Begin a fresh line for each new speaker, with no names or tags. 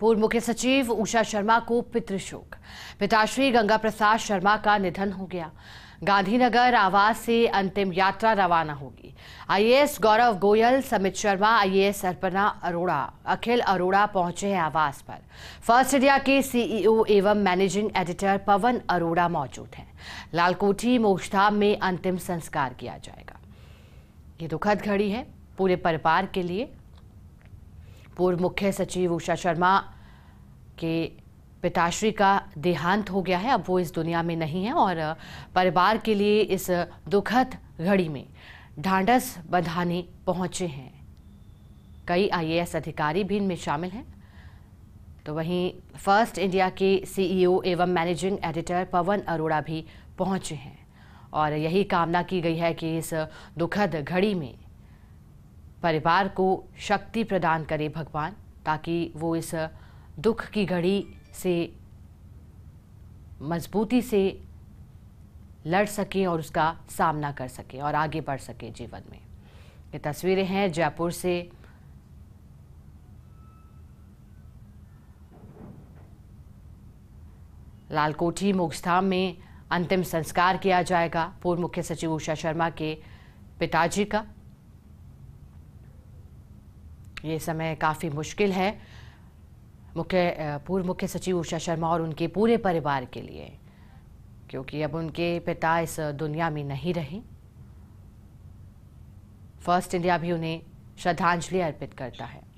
पूर्व मुख्य सचिव उषा शर्मा को पितृशोक पिताश्री गंगा प्रसाद शर्मा का निधन हो गया गांधीनगर आवास से अंतिम यात्रा रवाना होगी आईएएस गौरव गोयल समित शर्मा आईएएस अर्पणा अरोड़ा अखिल अरोड़ा पहुंचे हैं आवास पर फर्स्ट इंडिया के सीईओ एवं मैनेजिंग एडिटर पवन अरोड़ा मौजूद हैं लालकोठी मोक्षधाम में अंतिम संस्कार किया जाएगा ये दुखद घड़ी है पूरे परिवार के लिए पूर्व मुख्य सचिव उषा शर्मा के पिताश्री का देहांत हो गया है अब वो इस दुनिया में नहीं है और परिवार के लिए इस दुखद घड़ी में ढांढस बंधाने पहुंचे हैं कई आईएएस अधिकारी भी इनमें शामिल हैं तो वहीं फर्स्ट इंडिया के सीईओ एवं मैनेजिंग एडिटर पवन अरोड़ा भी पहुंचे हैं और यही कामना की गई है कि इस दुखद घड़ी में परिवार को शक्ति प्रदान करे भगवान ताकि वो इस दुख की घड़ी से मजबूती से लड़ सकें और उसका सामना कर सकें और आगे बढ़ सकें जीवन में ये तस्वीरें हैं जयपुर से लालकोठी मोक्षधाम में अंतिम संस्कार किया जाएगा पूर्व मुख्य सचिव उषा शर्मा के पिताजी का ये समय काफ़ी मुश्किल है मुख्य पूर्व मुख्य सचिव उषा शर्मा और उनके पूरे परिवार के लिए क्योंकि अब उनके पिता इस दुनिया में नहीं रहे फर्स्ट इंडिया भी उन्हें श्रद्धांजलि अर्पित करता है